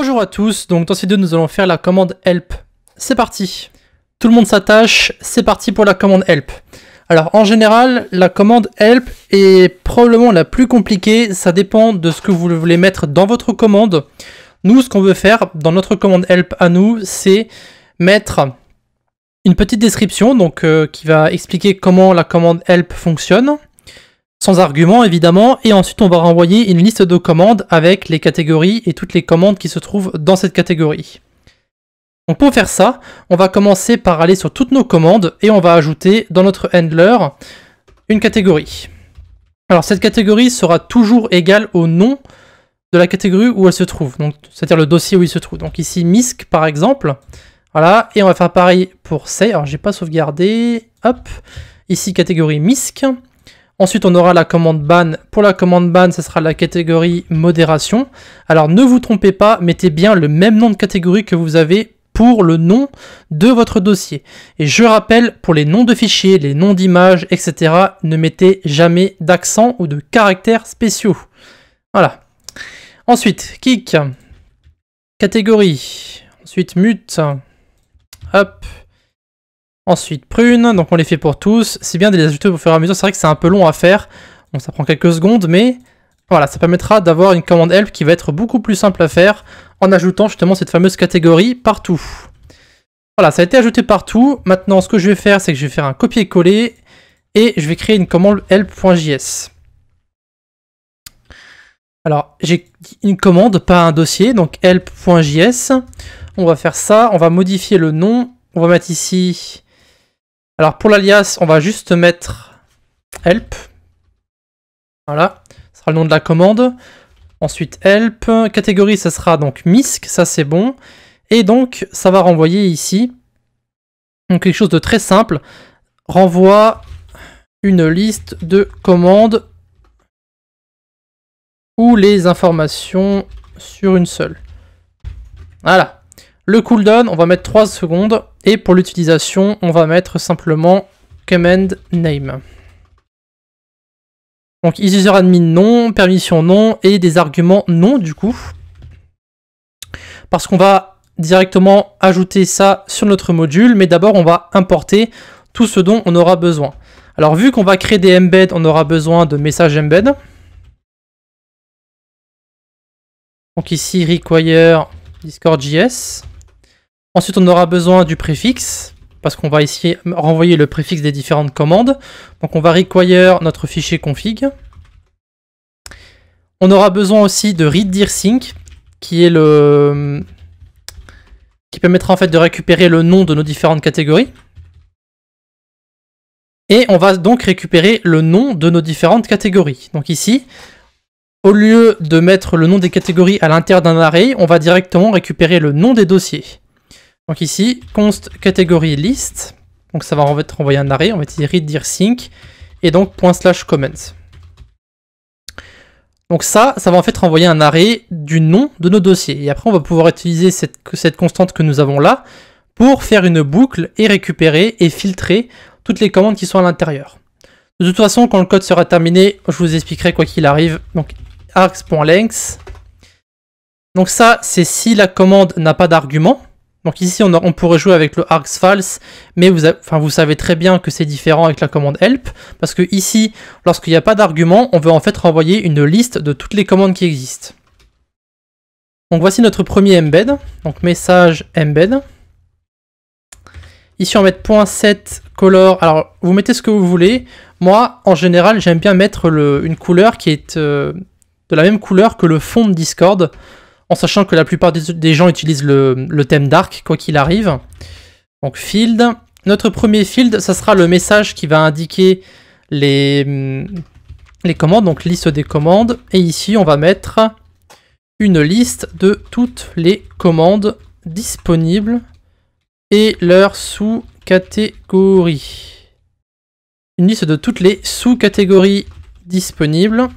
Bonjour à tous, donc dans ces deux nous allons faire la commande help. C'est parti Tout le monde s'attache, c'est parti pour la commande help. Alors en général, la commande help est probablement la plus compliquée, ça dépend de ce que vous voulez mettre dans votre commande. Nous, ce qu'on veut faire dans notre commande help à nous, c'est mettre une petite description donc, euh, qui va expliquer comment la commande help fonctionne sans argument évidemment, et ensuite on va renvoyer une liste de commandes avec les catégories et toutes les commandes qui se trouvent dans cette catégorie. Donc pour faire ça, on va commencer par aller sur toutes nos commandes et on va ajouter dans notre handler une catégorie. Alors cette catégorie sera toujours égale au nom de la catégorie où elle se trouve, donc c'est-à-dire le dossier où il se trouve. Donc ici MISC par exemple, voilà, et on va faire pareil pour C, alors j'ai pas sauvegardé, hop, ici catégorie MISC, Ensuite, on aura la commande ban. Pour la commande ban, ce sera la catégorie modération. Alors, ne vous trompez pas, mettez bien le même nom de catégorie que vous avez pour le nom de votre dossier. Et je rappelle, pour les noms de fichiers, les noms d'images, etc., ne mettez jamais d'accent ou de caractères spéciaux. Voilà. Ensuite, kick, catégorie, ensuite mute, hop, Ensuite, prune, donc on les fait pour tous. C'est bien de les ajouter au fur et à mesure, c'est vrai que c'est un peu long à faire. Bon, ça prend quelques secondes, mais voilà, ça permettra d'avoir une commande help qui va être beaucoup plus simple à faire en ajoutant justement cette fameuse catégorie partout. Voilà, ça a été ajouté partout. Maintenant, ce que je vais faire, c'est que je vais faire un copier-coller et je vais créer une commande help.js. Alors, j'ai une commande, pas un dossier, donc help.js. On va faire ça, on va modifier le nom, on va mettre ici alors pour l'alias, on va juste mettre help. Voilà, ce sera le nom de la commande. Ensuite help, catégorie, ça sera donc misc, ça c'est bon. Et donc ça va renvoyer ici, donc quelque chose de très simple, renvoie une liste de commandes ou les informations sur une seule. Voilà. Le cooldown, on va mettre 3 secondes. Et pour l'utilisation, on va mettre simplement command name. Donc user admin non, permission non, et des arguments non du coup. Parce qu'on va directement ajouter ça sur notre module, mais d'abord on va importer tout ce dont on aura besoin. Alors vu qu'on va créer des embeds, on aura besoin de message embed. Donc ici require discord.js. Ensuite, on aura besoin du préfixe, parce qu'on va ici renvoyer le préfixe des différentes commandes. Donc on va require notre fichier config. On aura besoin aussi de readDirSync, qui est le qui permettra en fait de récupérer le nom de nos différentes catégories. Et on va donc récupérer le nom de nos différentes catégories. Donc ici, au lieu de mettre le nom des catégories à l'intérieur d'un array, on va directement récupérer le nom des dossiers. Donc ici, const catégorie list. Donc ça va en fait renvoyer un arrêt. On va utiliser read sync et donc point slash comment. Donc ça, ça va en fait renvoyer un arrêt du nom de nos dossiers. Et après, on va pouvoir utiliser cette, cette constante que nous avons là pour faire une boucle et récupérer et filtrer toutes les commandes qui sont à l'intérieur. De toute façon, quand le code sera terminé, je vous expliquerai quoi qu'il arrive. Donc args.length. Donc ça, c'est si la commande n'a pas d'argument. Donc ici, on, pourrait jouer avec le args false, mais vous, savez très bien que c'est différent avec la commande help, parce que ici, lorsqu'il n'y a pas d'argument, on veut en fait renvoyer une liste de toutes les commandes qui existent. Donc voici notre premier embed, donc message embed. Ici, on va mettre .7 color, alors vous mettez ce que vous voulez. Moi, en général, j'aime bien mettre une couleur qui est euh, de la même couleur que le fond de Discord en sachant que la plupart des, gens utilisent le, thème dark, quoi qu'il arrive. Donc field. Notre premier field, ça sera le message qui va indiquer les, mm, les commandes, donc liste des commandes. Et ici, on va mettre une liste de toutes les commandes disponibles et leurs sous-catégories. Une liste de toutes les sous-catégories disponibles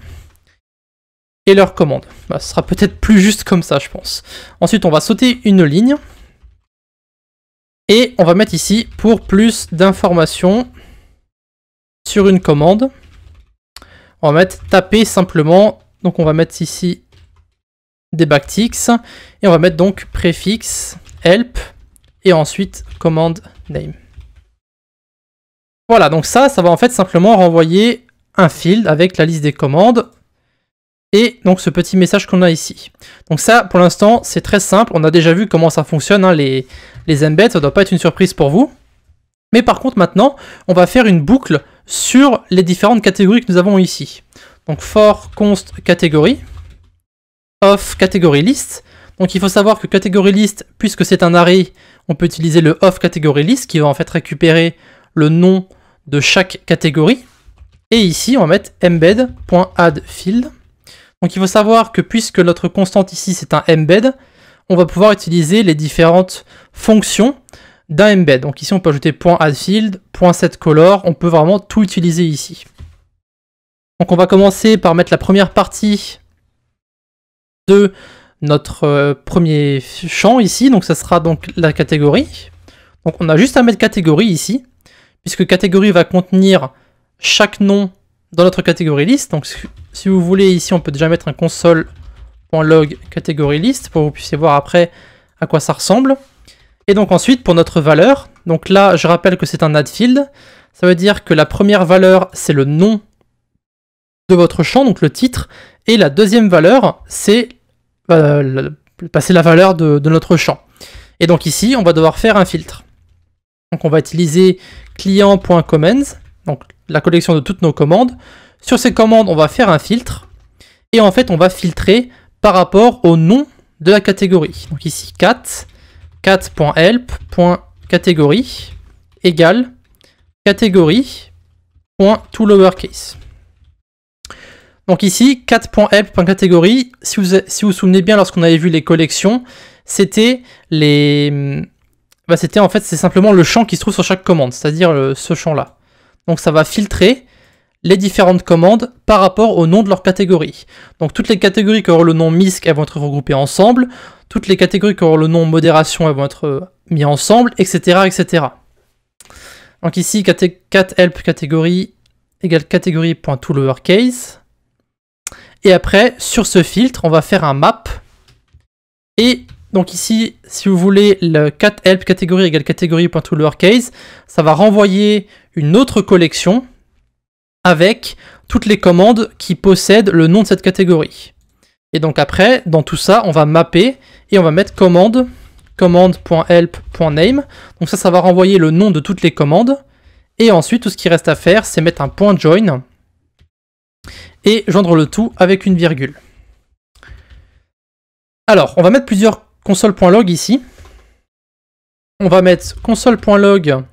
leur commande. Bah, ce sera peut-être plus juste comme ça, je pense. Ensuite, on va sauter une ligne. Et on va mettre ici pour plus d'informations sur une commande. On va mettre taper simplement. Donc on va mettre ici des backticks. Et on va mettre donc préfixe help et ensuite command name. Voilà, donc ça, ça va en fait simplement renvoyer un field avec la liste des commandes et donc ce petit message qu'on a ici. Donc ça, pour l'instant, c'est très simple. On a déjà vu comment ça fonctionne, hein, les, les embeds. Ça ne doit pas être une surprise pour vous. Mais par contre, maintenant, on va faire une boucle sur les différentes catégories que nous avons ici. Donc for const catégorie, of catégorie list. Donc il faut savoir que catégorie list, puisque c'est un array, on peut utiliser le of catégorie list qui va en fait récupérer le nom de chaque catégorie. Et ici, on va mettre embed.addField. Donc il faut savoir que puisque notre constante ici c'est un embed, on va pouvoir utiliser les différentes fonctions d'un embed. Donc ici on peut ajouter .addField, .setColor, on peut vraiment tout utiliser ici. Donc on va commencer par mettre la première partie de notre euh, premier champ ici, donc ça sera donc la catégorie. Donc on a juste à mettre catégorie ici, puisque catégorie va contenir chaque nom dans notre catégorie liste Donc si vous voulez, ici on peut déjà mettre un console.log catégorie list pour que vous puissiez voir après à quoi ça ressemble. Et donc ensuite pour notre valeur, donc là je rappelle que c'est un add field, ça veut dire que la première valeur c'est le nom de votre champ, donc le titre, et la deuxième valeur c'est passer euh, bah, la valeur de, notre champ. Et donc ici on va devoir faire un filtre. Donc on va utiliser client.commands donc la collection de toutes nos commandes. Sur ces commandes, on va faire un filtre. Et en fait, on va filtrer par rapport au nom de la catégorie. Donc ici, cat, cat.help.catégorie égale catégorie.toLowerCase. Donc ici, cat.help.catégorie si vous, si vous vous souvenez bien lorsqu'on avait vu les collections, c'était les... Bah c'était en fait, c'est simplement le champ qui se trouve sur chaque commande, c'est-à-dire euh, ce champ-là. Donc ça va filtrer les différentes commandes par rapport au nom de leur catégorie. Donc toutes les catégories qui auront le nom MISC, elles vont être regroupées ensemble. Toutes les catégories qui auront le nom modération, elles vont être euh, mises ensemble, etc. etc. Donc ici, cat help catégorie égale catégorie.toLowerCase. Et après, sur ce filtre, on va faire un map. Et donc ici, si vous voulez, le cat help catégorie égale catégorie.toLowerCase, ça va renvoyer une autre collection avec toutes les commandes qui possèdent le nom de cette catégorie. Et donc après, dans tout ça, on va mapper et on va mettre commande, commande.help.name. Donc ça, ça va renvoyer le nom de toutes les commandes. Et ensuite, tout ce qui reste à faire, c'est mettre un point join et joindre le tout avec une virgule. Alors, on va mettre plusieurs console.log ici. On va mettre console.log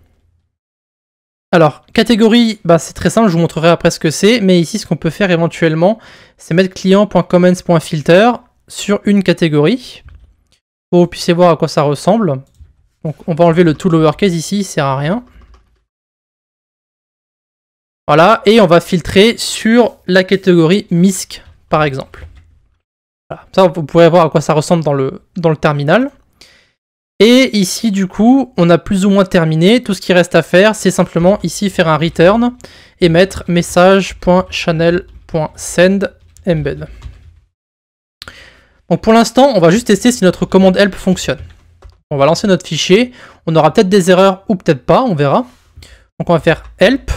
alors, catégorie, bah, c'est très simple, je vous montrerai après ce que c'est, mais ici ce qu'on peut faire éventuellement, c'est mettre client.comments.filter sur une catégorie, pour que vous puissiez voir à quoi ça ressemble. Donc on va enlever le tout lowercase ici, il sert à rien. Voilà, et on va filtrer sur la catégorie MISC, par exemple. Voilà. Ça, vous pourrez voir à quoi ça ressemble dans le, dans le terminal. Et ici, du coup, on a plus ou moins terminé. Tout ce qui reste à faire, c'est simplement ici faire un return et mettre message.channel.send embed. Donc pour l'instant, on va juste tester si notre commande help fonctionne. On va lancer notre fichier. On aura peut-être des erreurs ou peut-être pas, on verra. Donc on va faire help.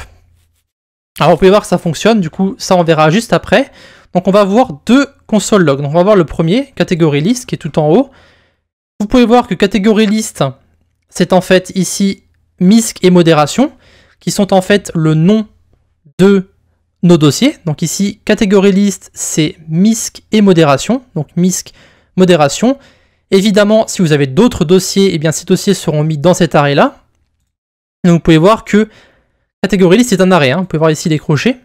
Alors vous pouvez voir que ça fonctionne, du coup ça on verra juste après. Donc on va voir deux console log. Donc on va voir le premier, catégorie list, qui est tout en haut. Vous pouvez voir que catégorie liste, c'est en fait ici MISC et modération, qui sont en fait le nom de nos dossiers. Donc ici, catégorie liste, c'est MISC et modération. Donc MISC, modération. Évidemment, si vous avez d'autres dossiers, et eh bien ces dossiers seront mis dans cet arrêt-là. vous pouvez voir que catégorie liste est un arrêt. on hein. Vous pouvez voir ici les crochets.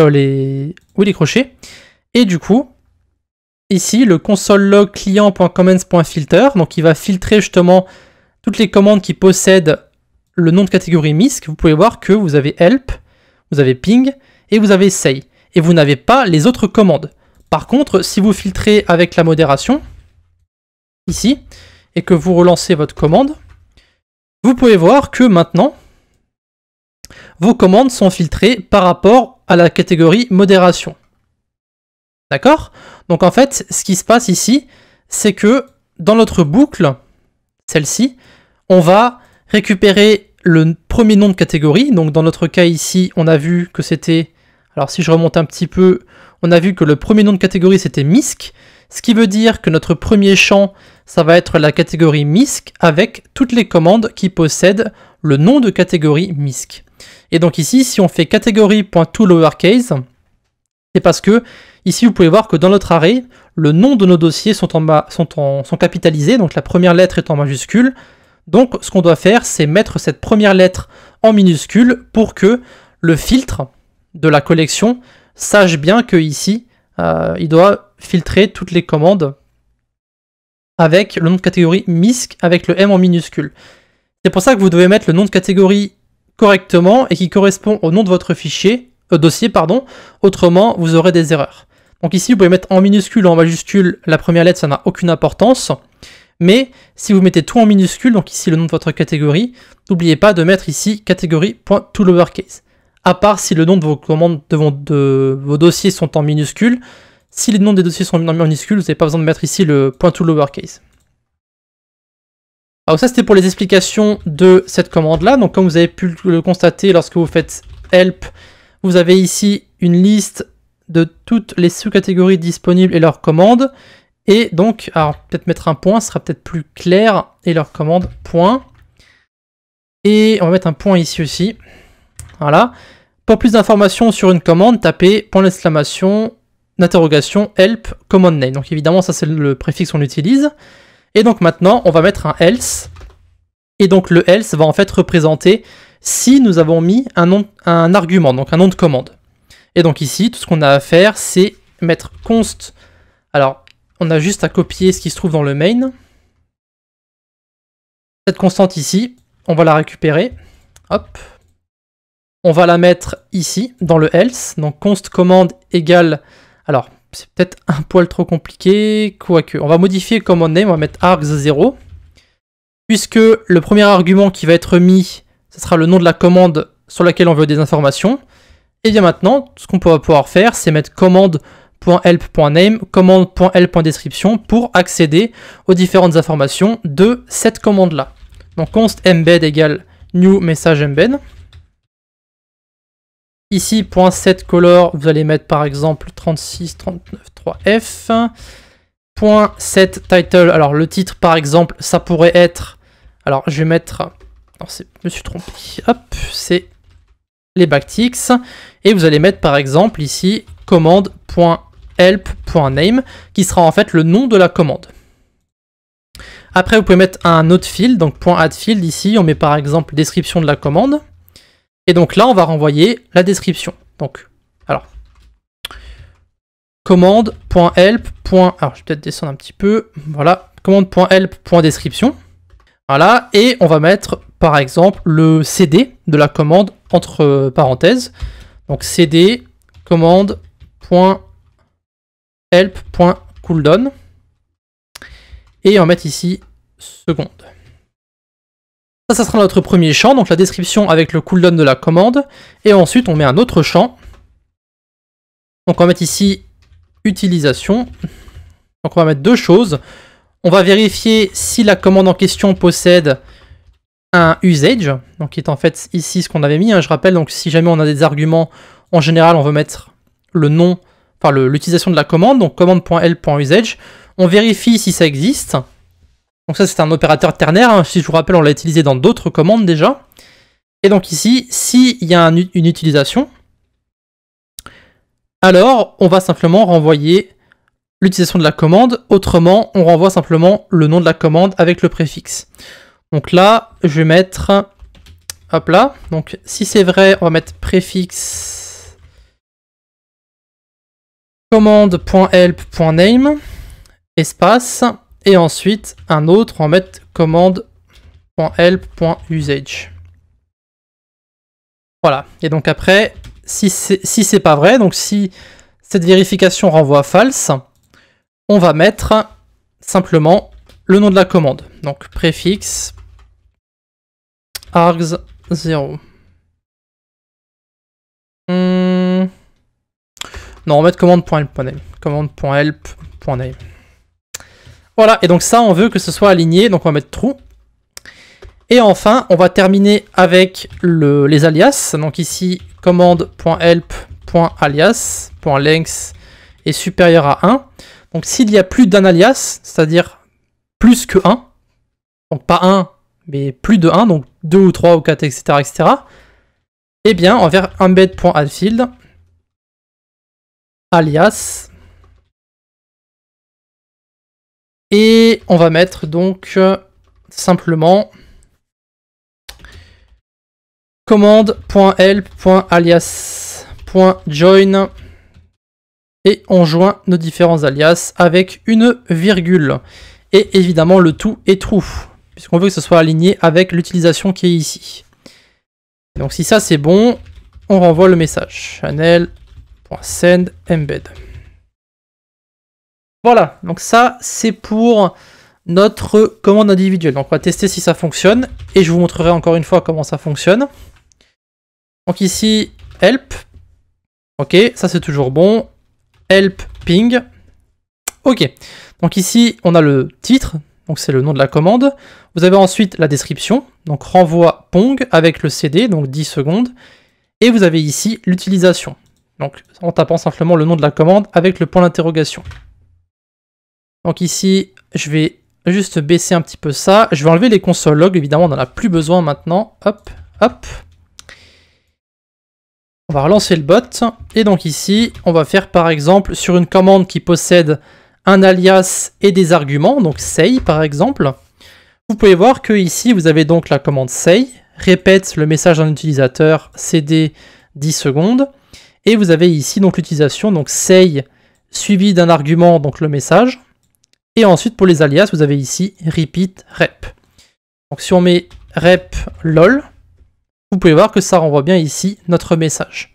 Euh, les... Oui, les crochets. Et du coup, ici le console log client.comments.filter. Donc il va filtrer justement toutes les commandes qui possèdent le nom de catégorie MISC. Vous pouvez voir que vous avez help, vous avez ping et vous avez say. Et vous n'avez pas les autres commandes. Par contre, si vous filtrez avec la modération, ici, et que vous relancez votre commande, vous pouvez voir que maintenant, vos commandes sont filtrées par rapport à la catégorie modération. D'accord donc en fait, ce qui se passe ici, c'est que dans notre boucle, celle-ci, on va récupérer le premier nom de catégorie. Donc dans notre cas ici, on a vu que c'était... Alors si je remonte un petit peu, on a vu que le premier nom de catégorie c'était MISC, ce qui veut dire que notre premier champ, ça va être la catégorie MISC avec toutes les commandes qui possèdent le nom de catégorie MISC. Et donc ici, si on fait catégorie.toLowerCase, c'est parce que Ici, vous pouvez voir que dans notre arrêt, le nom de nos dossiers sont, en sont, capitalisés, donc la première lettre est en majuscule. Donc, ce qu'on doit faire, c'est mettre cette première lettre en minuscule pour que le filtre de la collection sache bien que ici, euh, il doit filtrer toutes les commandes avec le nom de catégorie MISC avec le M en minuscule. C'est pour ça que vous devez mettre le nom de catégorie correctement et qui correspond au nom de votre fichier, euh, dossier, pardon, autrement vous aurez des erreurs. Donc ici, vous pouvez mettre en minuscule ou en majuscule la première lettre, ça n'a aucune importance. Mais si vous mettez tout en minuscule, donc ici le nom de votre catégorie, n'oubliez pas de mettre ici catégorie.toolovercase. À part si le nom de vos commandes, de vos, dossiers sont en minuscule. Si les noms des dossiers sont en minuscule, vous n'avez pas besoin de mettre ici le point Alors ça c'était pour les explications de cette commande là. Donc comme vous avez pu le constater lorsque vous faites help, vous avez ici une liste de toutes les sous-catégories disponibles et leurs commandes. Et donc, alors peut-être mettre un point, ce sera peut-être plus clair, et leurs commandes, point. Et on va mettre un point ici aussi. Voilà. Pour plus d'informations sur une commande, tapez point d'exclamation, d'interrogation, help, command name. Donc évidemment, ça c'est le préfixe qu'on utilise. Et donc maintenant, on va mettre un else. Et donc le else va en fait représenter si nous avons mis un, un argument, donc un nom de commande. Et donc ici, tout ce qu'on a à faire, c'est mettre const. Alors, on a juste à copier ce qui se trouve dans le main. Cette constante ici, on va la récupérer. Hop. On va la mettre ici, dans le else. Donc const commande égale... Alors, c'est peut-être un poil trop compliqué, quoique. On va modifier le on on va mettre args 0. Puisque le premier argument qui va être mis, ce sera le nom de la commande sur laquelle on veut des informations. Et eh bien maintenant, ce qu'on va pouvoir faire, c'est mettre commande.help.name, commande.help.description pour accéder aux différentes informations de cette commande-là. Donc const embed égale new message embed. Ici, .setColor, vous allez mettre par exemple 36, 39, 3F. .setTitle, alors le titre par exemple, ça pourrait être... Alors je vais mettre... Non, je me suis trompé. Hop, c'est les backticks, et vous allez mettre par exemple ici commande.help.name, qui sera en fait le nom de la commande. Après, vous pouvez mettre un autre field, donc .addField ici, on met par exemple description de la commande, et donc là, on va renvoyer la description. Donc, alors, commande.help. Alors, je vais peut-être descendre un petit peu, voilà, commande.help.description, voilà, et on va mettre par exemple le CD de la commande entre euh, parenthèses. Donc CD commande cooldown et va mettre ici seconde. Ça, ça sera notre premier champ, donc la description avec le cooldown de la commande. Et ensuite, on met un autre champ. Donc on va mettre ici utilisation. Donc on va mettre deux choses. On va vérifier si la commande en question possède un usage, donc qui est en fait ici ce qu'on avait mis. Hein. Je rappelle, donc si jamais on a des arguments, en général on veut mettre le nom, enfin l'utilisation de la commande, donc commande.l.usage. On vérifie si ça existe. Donc ça c'est un opérateur ternaire, hein. si je vous rappelle on l'a utilisé dans d'autres commandes déjà. Et donc ici, s'il y a une utilisation, alors on va simplement renvoyer l'utilisation de la commande, autrement on renvoie simplement le nom de la commande avec le préfixe. Donc là, je vais mettre... Hop là. Donc si c'est vrai, on va mettre préfixe commande.help.name espace et ensuite un autre, on va mettre commande.help.usage. Voilà. Et donc après, si c'est pas vrai, donc si cette vérification renvoie false, on va mettre simplement le nom de la commande. Donc préfixe Args 0. Hmm. Non, on va mettre commande.help.name. Commande.help.name. Voilà, et donc ça, on veut que ce soit aligné, donc on va mettre true. Et enfin, on va terminer avec le, les alias. Donc ici, commande.help.alias.length est supérieur à 1. Donc s'il y a plus d'un alias, c'est-à-dire plus que 1, donc pas 1, mais plus de 1, donc 2 ou 3 ou 4, etc., etc., eh bien, on va faire embed.addField alias et on va mettre donc euh, simplement commande.help.alias.join et on joint nos différents alias avec une virgule. Et évidemment, le tout est true puisqu'on veut que ce soit aligné avec l'utilisation qui est ici. Donc si ça c'est bon, on renvoie le message. Channel.send embed. Voilà, donc ça c'est pour notre commande individuelle. Donc on va tester si ça fonctionne et je vous montrerai encore une fois comment ça fonctionne. Donc ici, help. Ok, ça c'est toujours bon. Help ping. Ok, donc ici on a le titre, donc c'est le nom de la commande. Vous avez ensuite la description, donc renvoi Pong avec le CD, donc 10 secondes. Et vous avez ici l'utilisation, donc en tapant simplement le nom de la commande avec le point d'interrogation. Donc ici, je vais juste baisser un petit peu ça. Je vais enlever les consoles log, évidemment, on n'en a plus besoin maintenant. Hop, hop. On va relancer le bot. Et donc ici, on va faire par exemple sur une commande qui possède un alias et des arguments, donc say par exemple, vous pouvez voir que ici vous avez donc la commande say, répète le message d'un utilisateur cd 10 secondes, et vous avez ici donc l'utilisation, donc say suivi d'un argument, donc le message, et ensuite pour les alias vous avez ici repeat rep. Donc si on met rep lol, vous pouvez voir que ça renvoie bien ici notre message.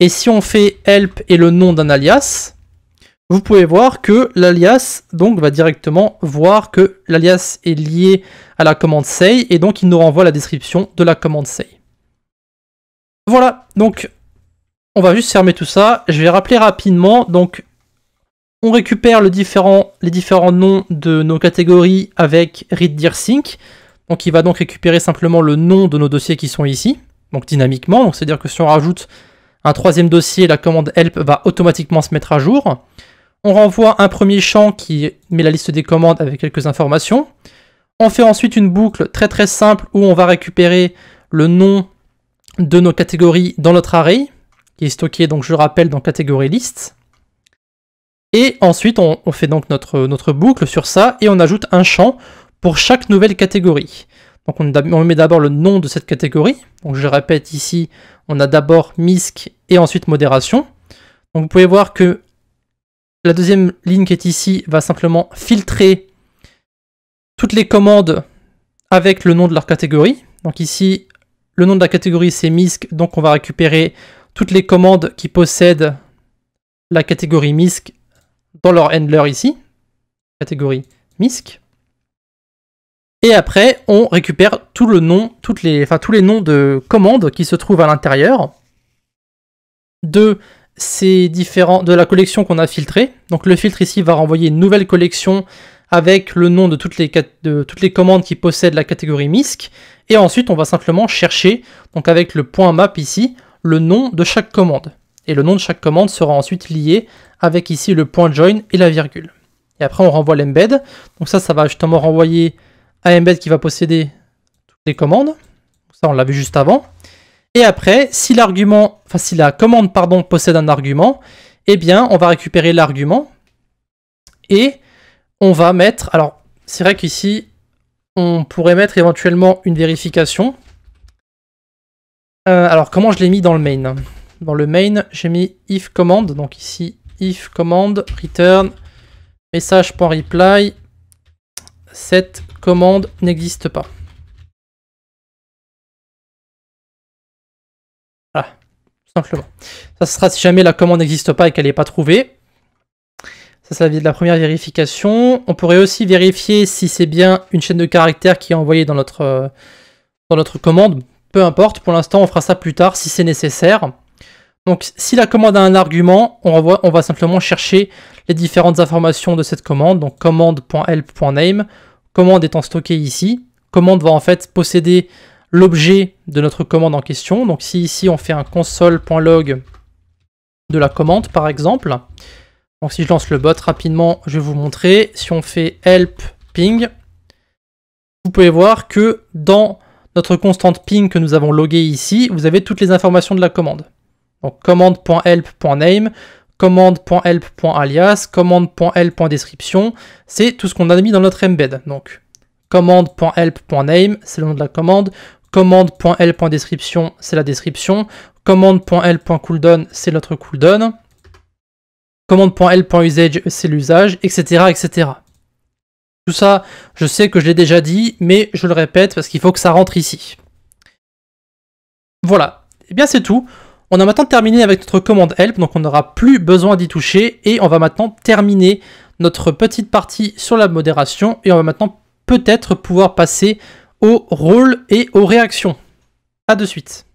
Et si on fait help et le nom d'un alias, vous pouvez voir que l'alias donc va directement voir que l'alias est lié à la commande say et donc il nous renvoie la description de la commande say. Voilà, donc on va juste fermer tout ça. Je vais rappeler rapidement, donc on récupère les différents noms de nos catégories avec read Donc il va donc récupérer simplement le nom de nos dossiers qui sont ici, donc dynamiquement. C'est-à-dire que si on rajoute un troisième dossier, la commande help va automatiquement se mettre à jour. On renvoie un premier champ qui met la liste des commandes avec quelques informations. On fait ensuite une boucle très très simple où on va récupérer le nom de nos catégories dans notre array, qui est stocké, donc je rappelle, dans catégorie list. Et ensuite, on, fait donc notre, notre boucle sur ça et on ajoute un champ pour chaque nouvelle catégorie. Donc on, on met d'abord le nom de cette catégorie. Donc je répète ici, on a d'abord MISC et ensuite modération. Donc vous pouvez voir que la deuxième ligne qui est ici va simplement filtrer toutes les commandes avec le nom de leur catégorie. Donc ici, le nom de la catégorie c'est MISC, donc on va récupérer toutes les commandes qui possèdent la catégorie MISC dans leur handler ici. Catégorie MISC. Et après, on récupère tout le nom, toutes les, enfin, tous les noms de commandes qui se trouvent à l'intérieur de c'est différent de la collection qu'on a filtrée. Donc le filtre ici va renvoyer une nouvelle collection avec le nom de toutes les, de toutes les commandes qui possèdent la catégorie MISC. Et ensuite, on va simplement chercher, donc avec le point map ici, le nom de chaque commande. Et le nom de chaque commande sera ensuite lié avec ici le point join et la virgule. Et après, on renvoie l'embed. Donc ça, ça va justement renvoyer à embed qui va posséder toutes les commandes. Ça, on l'a vu juste avant. Et après, si l'argument, enfin si la commande pardon possède un argument, eh bien on va récupérer l'argument et on va mettre. Alors c'est vrai qu'ici on pourrait mettre éventuellement une vérification. Euh, alors comment je l'ai mis dans le main Dans le main, j'ai mis if command, Donc ici if command return message.reply cette commande n'existe pas. Ah, tout simplement. Ça sera si jamais la commande n'existe pas et qu'elle n'est pas trouvée. Ça, c'est de la première vérification. On pourrait aussi vérifier si c'est bien une chaîne de caractères qui est envoyée dans notre, euh, dans notre commande. Peu importe, pour l'instant, on fera ça plus tard si c'est nécessaire. Donc, si la commande a un argument, on, on va simplement chercher les différentes informations de cette commande. Donc, commande.help.name. Commande étant stockée ici. Commande va en fait posséder l'objet de notre commande en question. Donc si ici on fait un console.log de la commande par exemple, donc si je lance le bot rapidement, je vais vous montrer. Si on fait help ping, vous pouvez voir que dans notre constante ping que nous avons logué ici, vous avez toutes les informations de la commande. Donc commande.help.name, commande.help.alias, commande.help.description, c'est tout ce qu'on a mis dans notre embed. Donc commande.help.name, c'est le nom de la commande, commande.l.description, c'est la description. Commande.l.cooldown, c'est notre cooldown. Commande.l.usage, c'est l'usage, etc., etc. Tout ça, je sais que je l'ai déjà dit, mais je le répète parce qu'il faut que ça rentre ici. Voilà. Et eh bien, c'est tout. On a maintenant terminé avec notre commande help, donc on n'aura plus besoin d'y toucher. Et on va maintenant terminer notre petite partie sur la modération. Et on va maintenant peut-être pouvoir passer aux rôles et aux réactions. A de suite.